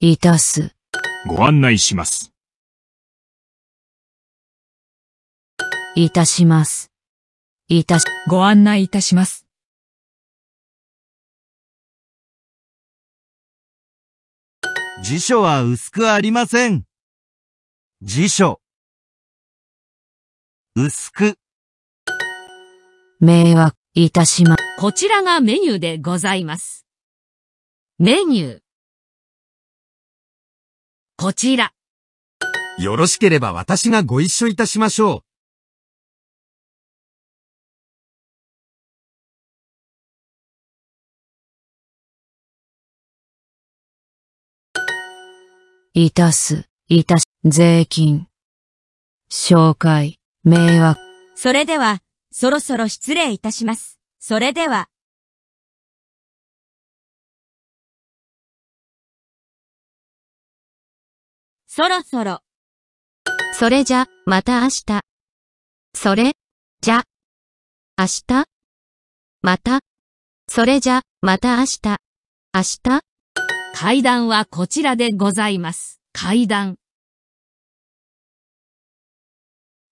いたす。ご案内します。いたします。いたし、ご案内いたします。辞書は薄くありません。辞書。薄く。迷惑いたしま。こちらがメニューでございます。メニュー。こちら。よろしければ私がご一緒いたしましょう。いたす、いたし、税金。紹介、迷惑。それでは、そろそろ失礼いたします。それでは。そろそろ。それじゃ、また明日。それ、じゃ、明日また。それじゃ、また明日。明日階段はこちらでございます。階段。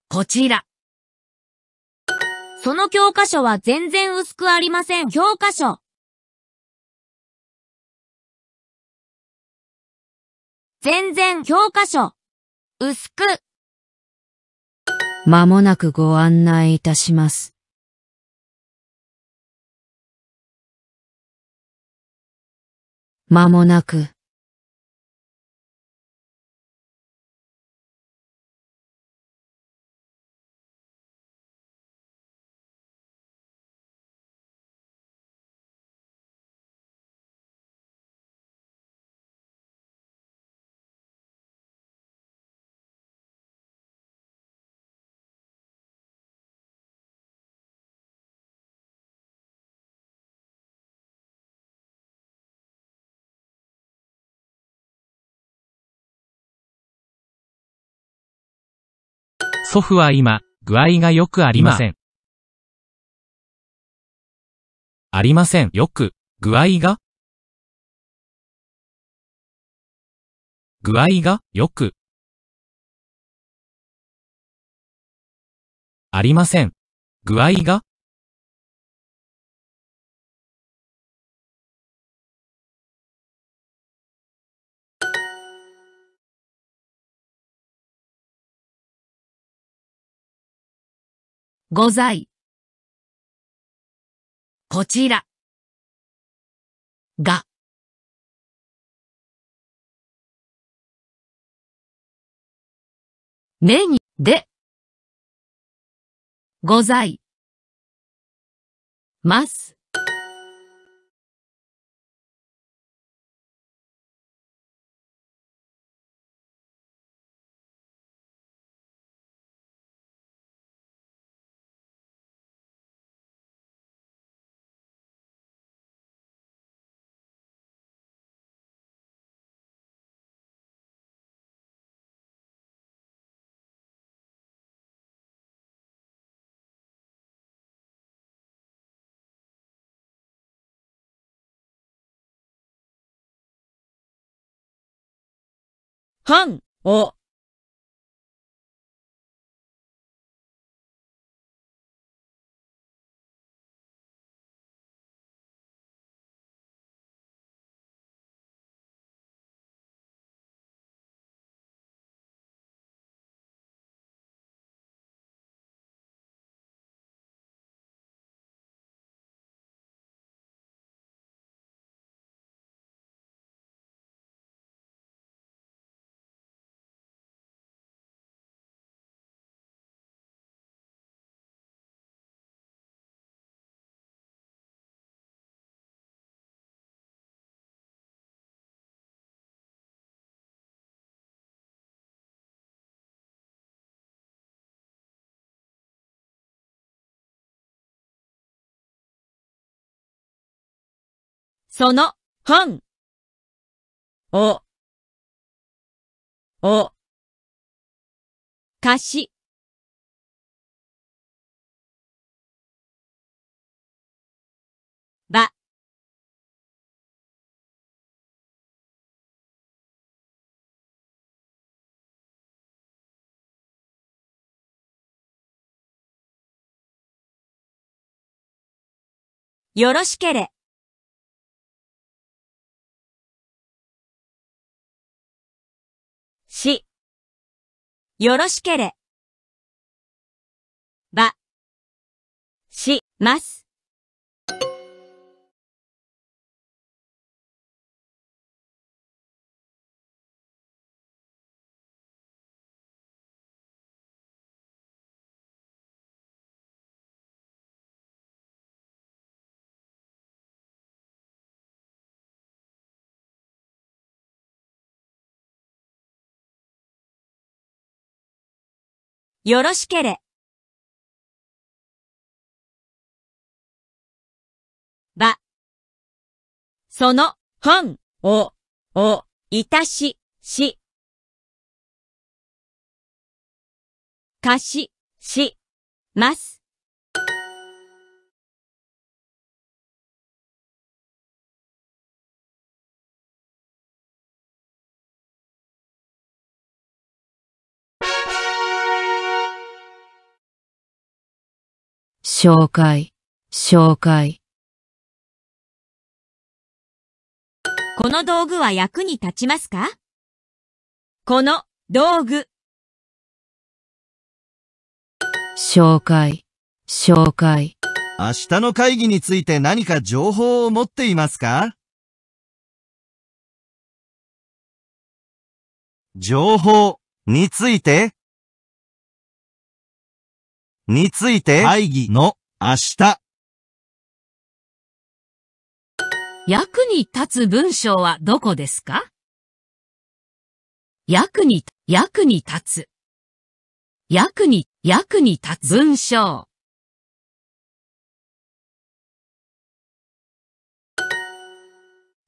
こちら。その教科書は全然薄くありません。教科書。全然教科書。薄く。まもなくご案内いたします。まもなく。祖父は今、具合がよくありません。ありません。よく、具合が具合が、よく。ありません。具合がござい。こちら。が。目に、で。ござい。ます。ん。をその本お、お、かしばよろしけれ。よろしければ、します。よろしけれ。ば。その、本、を、を、いたし、し。貸し、し、ます。紹介、紹介。この道具は役に立ちますかこの道具。紹介、紹介。明日の会議について何か情報を持っていますか情報についてについて会議の明日。役に立つ文章はどこですか役に、役に立つ。役に、役に立つ文章。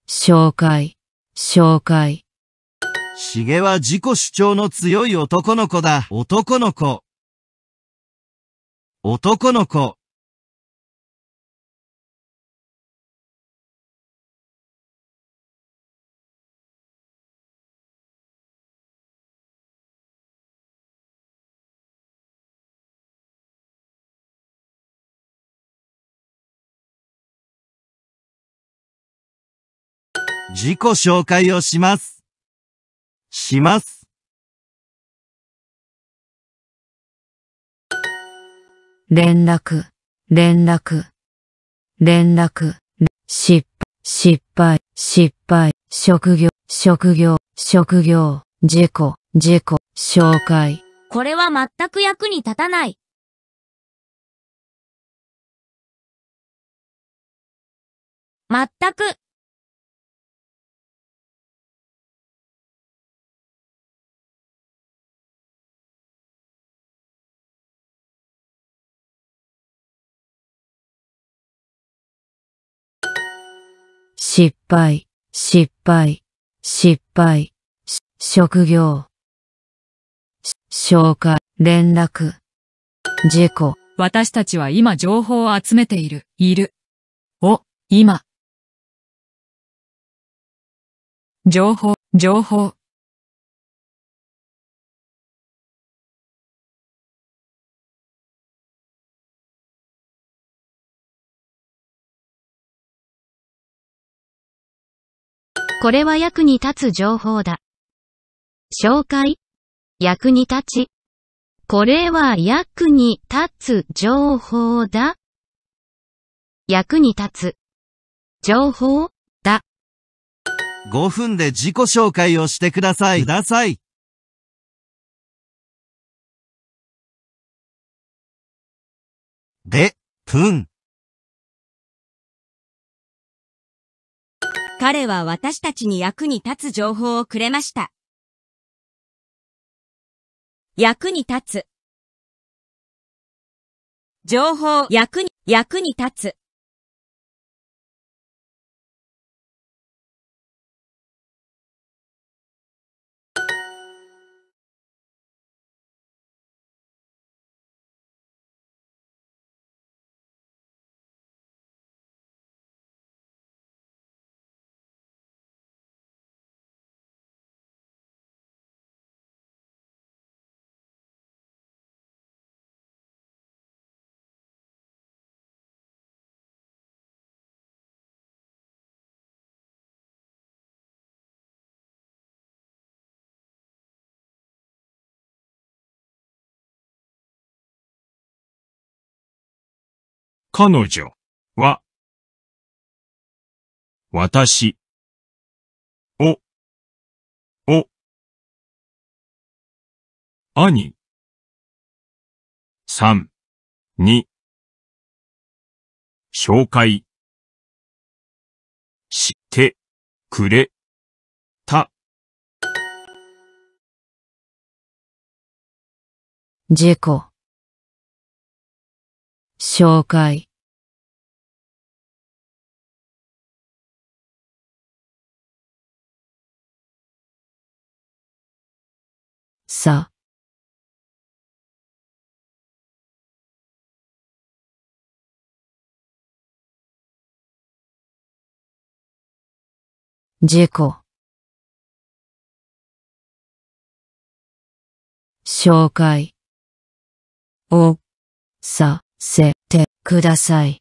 紹介、紹介。しげは自己主張の強い男の子だ。男の子。男の子。自己紹介をします。します。連絡、連絡、連絡、失失敗、失敗、職業、職業、職業、事故、事故、紹介。これは全く役に立たない。全く。失敗、失敗、失敗、職業、消化、連絡、事故。私たちは今情報を集めている、いる。を、今。情報、情報。これは役に立つ情報だ。紹介。役に立ち。これは役に立つ情報だ。役に立つ。情報だ。5分で自己紹介をしてください。ください。で、ぷん。彼は私たちに役に立つ情報をくれました。役に立つ。情報、役に、役に立つ。彼女は、私、をを兄、さん、に、紹介、してくれた。事故。紹介さ事故紹介をさせてください。